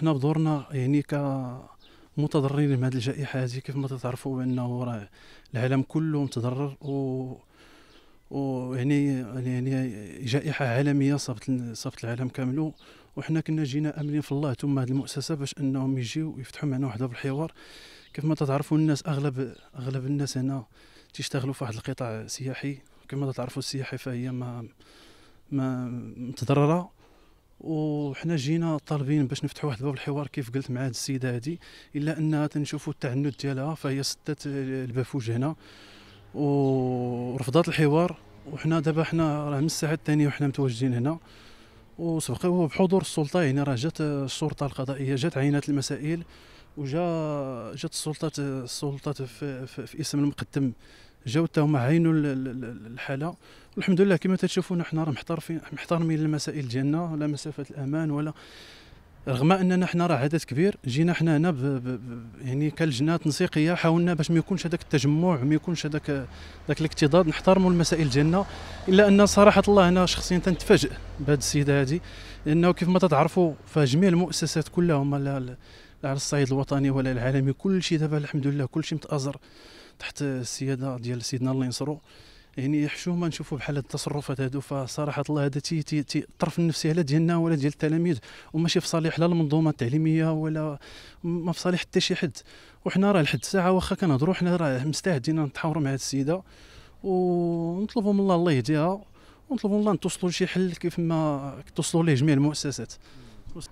حنا بدورنا يعني ك متضررين من هذه الجائحه هذه كيف ما تعرفوا بانه راه العالم كله متضرر و ويعني يعني جائحه عالميه صابت صابت العالم كامل وحنا كنا جينا امنين في الله ثم هذه المؤسسه باش انهم يجيو يفتحوا معنا واحد بالحوار كيف ما تعرفوا الناس اغلب اغلب الناس هنا تيشتغلوا في واحد القطاع سياحي كما تعرفوا السياحه فهي ما ما متضرره وحنا جينا طالبين باش نفتحوا واحد باب الحوار كيف قلت مع هاد السيده هادي الا انها تنشوفوا التعنت ديالها فهي سدت البافوج هنا ورفضت الحوار وحنا دابا حنا راه من الساعه الثانيه وحنا متواجدين هنا وسبقوا بحضور السلطه يعني راه جات الشرطه القضائيه جات عينات المسائل وجا جات السلطات السلطات في, في, في اسم المقدم جاو تا هما عينوا الحاله والحمد لله كما تشوفوا نحن راه محترفين محترمين المسائل ديالنا لا مسافه الامان ولا رغم اننا حنا راه عدد كبير جينا حنا هنا ب... ب... يعني كلجنه تنسيقيه حاولنا باش ما يكونش هذاك التجمع ما يكونش هذاك ذاك الاكتضاد نحترموا المسائل ديالنا الا ان صراحه الله انا شخصيا تنتفاجئ بهذه السيده هذه لانه كيف ما تتعرفوا فجميع المؤسسات كلها هما لا على الصعيد الوطني ولا العالمي كل شيء دابا الحمد لله كل شيء متازر تحت السياده ديال سيدنا الله ينصرو يعني حشومه نشوفوا بحال هاد التصرفات هادو فصراحه الله هذا تي تي, تي الطرف النفسي لا ديالنا ولا ديال التلاميذ وماشي في صالح لا المنظومه التعليميه ولا ما في صالح حتى شي حد وحنا راه لحد الساعه واخا كنهضروا حنا راه مستعدين نتحاوروا مع هاد السيده ونطلبوا من الله الله يهديها ونطلبوا من الله نتوصلوا لشي حل كيف ما توصلوا ليه جميع المؤسسات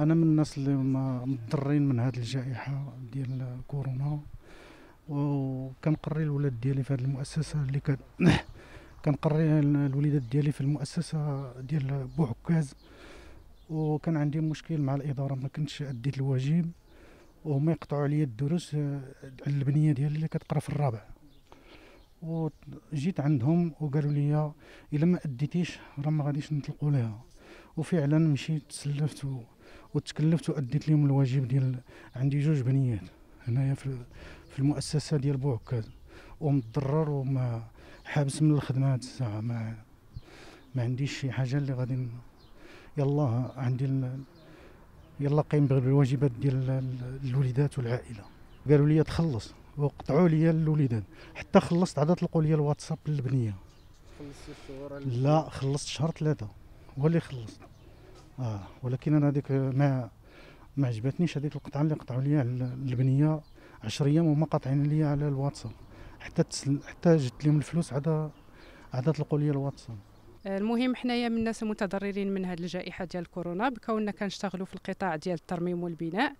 انا من الناس اللي مضرين من هذه الجائحه ديال كورونا وكنقري الولاد ديالي في هذه المؤسسه اللي كان كنقري الوليدات ديالي في المؤسسه ديال بوحكاز وكان عندي مشكل مع الاداره ما كنتش اديت الواجب وهما يقطعوا عليا الدروس آه، على البنيه ديالي اللي كتقرا في الرابع وجيت عندهم وقالوا لي الا ما اديتيش راه ما غاديش نطلقوا لها وفعلا مشيت تسلفت وتكلفت واديت لهم الواجب ديال عندي جوج بنيات هنايا في المؤسسه ديال بوعكاز ومضرر وما حابس من الخدمه هاد الساعه ما ما عنديش شي حاجه اللي غادي يلا عندي يلا قايم بالواجبات ديال الوليدات والعائله قالوا لي تخلص وقطعوا لي الوليدات حتى خلصت عاد طلقوا لي الواتساب للبنيه لا خلصت شهر ثلاثه هو اللي خلصت اه ولكن انا هذيك ما ما عجبتنيش هذيك القطعه اللي قطعوا لي البنيه 10 ايام وما قاطعين لي على الواتساب حتى تسل... حتى جت لهم الفلوس عاد عاد طلقوا لي الواتساب آه، المهم حنايا من الناس المتضررين من هذه الجائحه ديال كورونا بكوننا كنشتغلوا في القطاع ديال الترميم والبناء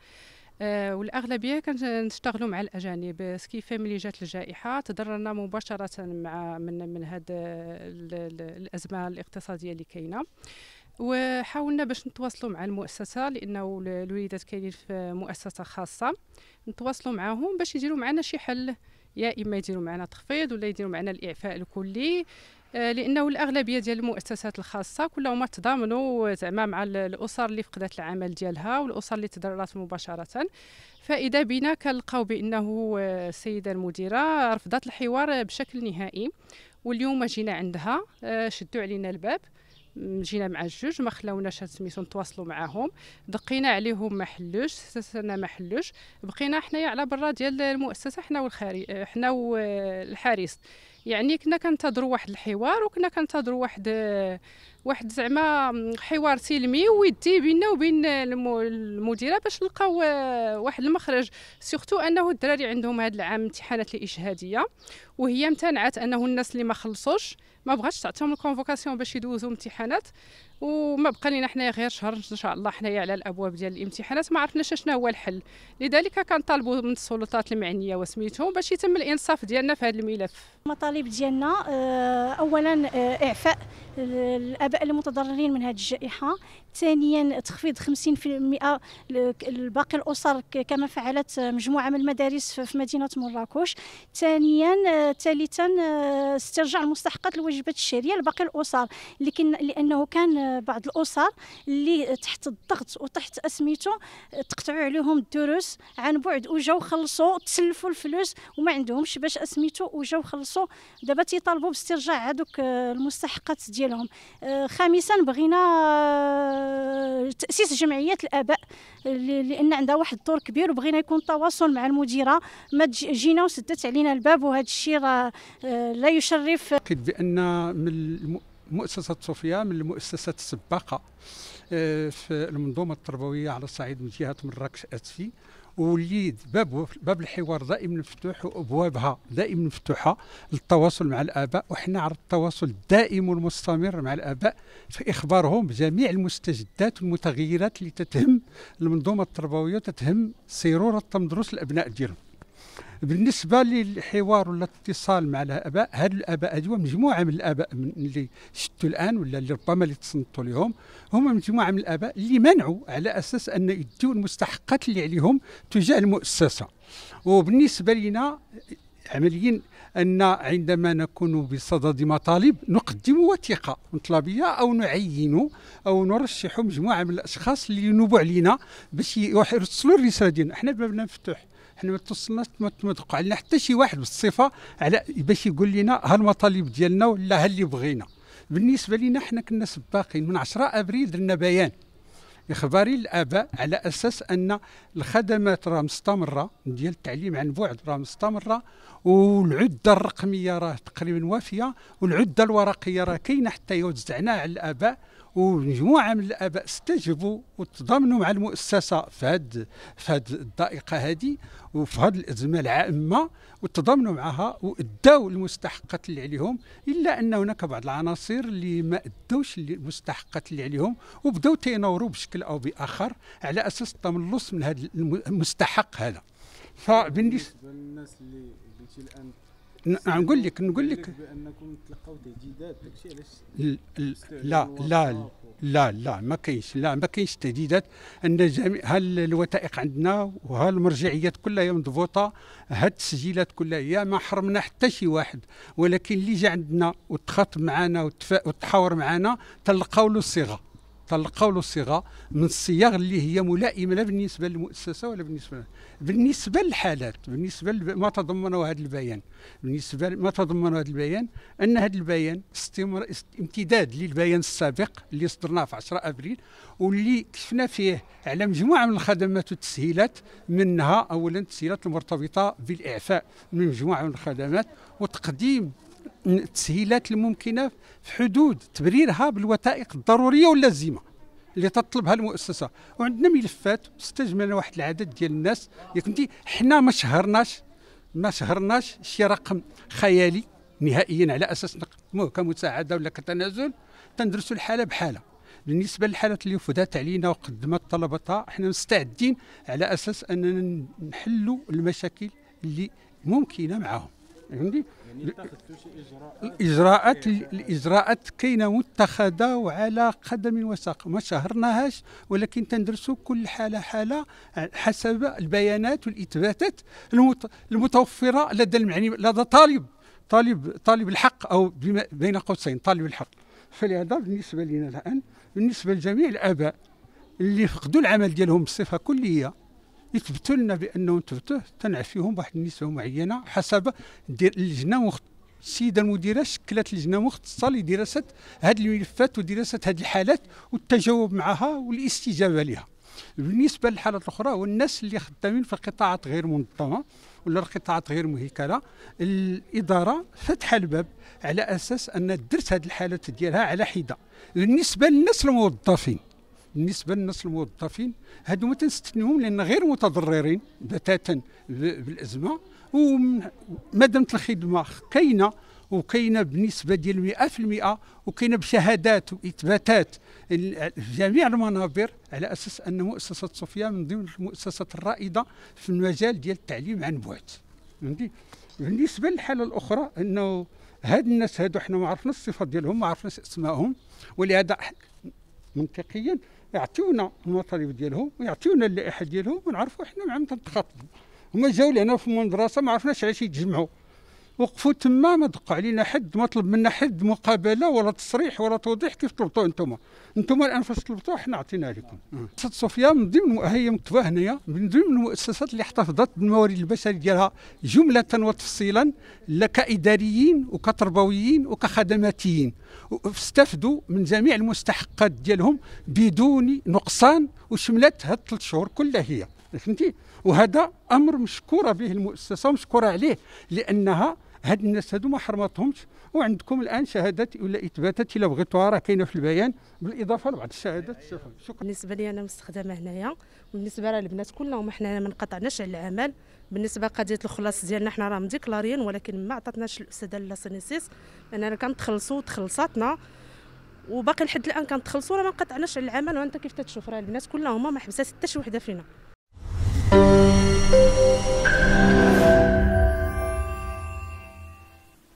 آه والاغلبيه كنشتغلوا مع الاجانب سكيفا ملي جات الجائحه تضررنا مباشره مع من من هذه الازمه الاقتصاديه اللي كاينه وحاولنا باش نتواصلوا مع المؤسسه لانه الوليدات كاينين في مؤسسه خاصه نتواصلوا معاهم باش يديروا معنا شي حل يا اما يديروا معنا تخفيض ولا يديروا معنا الاعفاء الكلي آه، لانه الاغلبيه ديال المؤسسات الخاصه كلهم تضامنوا زعما مع الاسر اللي فقدت العمل ديالها والاسر اللي تضررت مباشره فاذا بنا كنلقاو بانه آه، السيده المديره رفضت الحوار بشكل نهائي واليوم جينا عندها آه، شدوا علينا الباب جينا مع الجوج ما خلاوناش سميتو نتواصلوا معاهم دقينا عليهم ما حلوش سالنا ما حلوش بقينا حنايا على برا ديال المؤسسه حنا والخاري حنا والحارس يعني كنا كنتظروا واحد الحوار وكنا كنتظروا واحد واحد زعما حوار سلمي ودي بيننا وبين المديره باش نلقاو واحد المخرج سورتو انه الدراري عندهم هذا العام امتحانات الاجهاديه وهي امتنعت انه الناس اللي ما خلصوش ما بغاتش تعطيهم الكونفوكاسيون باش يدوزوا امتحانات وما بقى لينا حنايا غير شهر ان شاء الله حنايا على الابواب ديال الامتحانات ما عرفناش شنو هو الحل لذلك كنطالبوا من السلطات المعنيه وسميتهم باش يتم الانصاف ديالنا في هذا الملف المطالب ديالنا آه، اولا آه، اعفاء الاباء المتضررين من هذه الجائحه ثانيا تخفيض 50% لباقي الاسر كما فعلت مجموعه من المدارس في مدينه مراكش ثانيا ثالثا استرجاع المستحقات الواجبات الشهريه لباقي الاسر لكن لانه كان بعض الاسر اللي تحت الضغط وتحت اسميته تقطعوا عليهم الدروس عن بعد وجاو خلصوا تسلفوا الفلوس وما عندهمش باش اسميتو وجاو خلصوا دابا تيطالبوا باسترجاع هذوك المستحقات ديال ديالهم آه، خامسا بغينا آه، تاسيس جمعيه الاباء لان عندها واحد الدور كبير وبغينا يكون التواصل مع المديره ما جينا وسدت علينا الباب وهذا الشيء آه، لا يشرف اكيد بان من مؤسسه صوفيا من المؤسسات السباقه في المنظومه التربويه على الصعيد من جهه مراكش اسفي وليد باب باب الحوار دائما مفتوح وابوابها دائما مفتوحه للتواصل مع الاباء وحنا على التواصل الدائم والمستمر مع الاباء في اخبارهم بجميع المستجدات والمتغيرات اللي تتهم المنظومه التربويه وتتهم سيروره تم دروس الابناء ديالهم بالنسبه للحوار ولا الاتصال مع الاباء هاد الاباء هادو مجموعه من الاباء من اللي شتوا الان ولا اللي ربما اللي تصنتوا لهم هما مجموعه من الاباء اللي منعوا على اساس ان يديوا المستحقات اللي عليهم تجاه المؤسسه وبالنسبه لنا عمليا ان عندما نكون بصدد مطالب نقدم وثيقه مطلبيه او نعين او نرشح مجموعه من الاشخاص اللي ينوبوا علينا باش يرسلوا الرساله ديالنا احنا بابنا مفتوح حنا ما توصلناش ما توقع لنا حتى شي واحد بالصفه على باش يقول لنا ها المطالب ديالنا ولا ها اللي بغينا بالنسبه لنا حنا كنا سباقين من 10 ابريل درنا بيان اخباري للاباء على اساس ان الخدمات راه مستمره ديال التعليم عن بعد راه مستمره والعده الرقميه راه تقريبا وافيه والعده الورقيه راه كاينه حتى وزعناها على الاباء ومجموعه من الاباء استجبوا وتضامنوا مع المؤسسه في هاد في هاد الضائقه هذه وفي هاد الازمه العامه وتضامنوا معها واداو المستحقات اللي عليهم الا ان هناك بعض العناصر اللي ما ادوش المستحقات اللي عليهم وبداو تينوروا بشكل او باخر على اساس التملص من هذا المستحق هذا فبالنسبه للناس اللي قلتي الان نقول نعم، لك نقول لك بانكم تلقاو تهديدات داكشي علاش لا لا لا لا ما كاينش لا ما كاينش تهديدات ان جميع ها الوثائق عندنا وها المرجعيات كلها مضبوطه ها التسجيلات كلها هي ما حرمنا حتى شي واحد ولكن اللي جا عندنا وتخاطب معنا وتحاور معنا تلقاو له الصيغه تلقاو له الصيغه من الصيغ اللي هي ملائمه لا بالنسبه للمؤسسه ولا بالنسبه بالنسبه للحالات بالنسبه لما تضمنه هذا البيان بالنسبه لما تضمنه هذا البيان ان هذا البيان استمر امتداد للبيان السابق اللي صدرناه في 10 ابريل واللي كشفنا فيه على مجموعه من الخدمات والتسهيلات منها اولا التسهيلات المرتبطه بالاعفاء من مجموعه من الخدمات وتقديم التسهيلات الممكنه في حدود تبريرها بالوثائق الضروريه واللازمه اللي تطلبها المؤسسه وعندنا ملفات استجملنا واحد العدد ديال الناس كنتي حنا ما شهرناش ما شهرناش شي رقم خيالي نهائيا على اساس نقدموه كمساعده ولا كتنازل تندرسوا الحاله بحاله بالنسبه للحالات اللي فدات علينا وقدمت طلبتها احنا مستعدين على اساس اننا نحلوا المشاكل اللي ممكنه معهم فهمتي يعني الاجراءات الاجراءات كاينه متخذه وعلى قدم وساق ما شهرناهاش ولكن تندرسوا كل حاله حاله حسب البيانات والاثباتات المتوفره لدى المعني لدى طالب طالب طالب الحق او بين قوسين طالب الحق فلهذا بالنسبه لنا الان بالنسبه لجميع الاباء اللي فقدوا العمل ديالهم بصفه كليه يثبتوا لنا بانه نثبتوه تنعفيهم بواحد النسبه معينه حسب اللجنه مخت... السيده المديره شكلت لجنه مختصه لدراسه هذه الملفات ودراسه هذه الحالات والتجاوب معها والاستجابه لها بالنسبه للحالات الاخرى هو الناس اللي خدامين في القطاعات غير منظمه ولا القطاعات غير مهيكله الاداره فتح الباب على اساس ان درت هذه الحالات ديالها على حده بالنسبه للناس الموظفين بالنسبه للناس الموظفين هادو ما تنستثنيهم لان غير متضررين بتاتا بالازمه ومادام الخدمه كاينه وكاينه بنسبه ديال 100% وكاينه بشهادات واثباتات جميع المنابر على اساس ان مؤسسه صوفيا من ضمن المؤسسات الرائده في المجال ديال التعليم عن بعد فهمتي بالنسبه للحاله الاخرى انه هاد الناس هادو حنا ما عرفناش الصفات ديالهم ما عرفناش اسمائهم ولهذا منطقيا يعطيونا المطالب ديالهم ويعطيونا اللائحه ديالهم ونعرفوا احنا مع من تنتخاطبوا هما جاو لهنا في المدرسه ما عرفناش علاش يتجمعوا وقفوا تما ما دق علينا حد ما طلب منا حد مقابله ولا تصريح ولا توضيح كيف طلبتوه انتم انتم الان فاش طلبتوه حنا عطينا لكم استاذ صوفيا من ضمن هي مكتوبه هنايا من ضمن المؤسسات اللي احتفظت بالموارد البشريه ديالها جمله وتفصيلا لا كاداريين وكتربويين وكخدماتيين استفدوا من جميع المستحقات ديالهم بدون نقصان وشملت هاد الثلاث شهور كلها هي فهمتي وهذا امر مشكوره به المؤسسه ومشكوره عليه لانها هاد الناس هادو ما حرمتهمش وعندكم الان شهادات ولا اثباتات الا بغيتوها راه كاينه في البيان بالاضافه لبعض الشهادات أيوة. شكرا بالنسبه لي انا مستخدمه هنايا وبالنسبه للبنات البنات كلهم حنا ما انقطعناش على العمل بالنسبه لقضيه الخلاص ديالنا حنا راه مديكلاريين ولكن ما عطاتناش الاستاذه لا سينيسيس اننا كنتخلصوا تخلصاتنا وباقي لحد الان كنتخلصوا راه ما انقطعناش على العمل وانت كيف تتشوف راه البنات كلهم ما حبسات حتى شي وحده فينا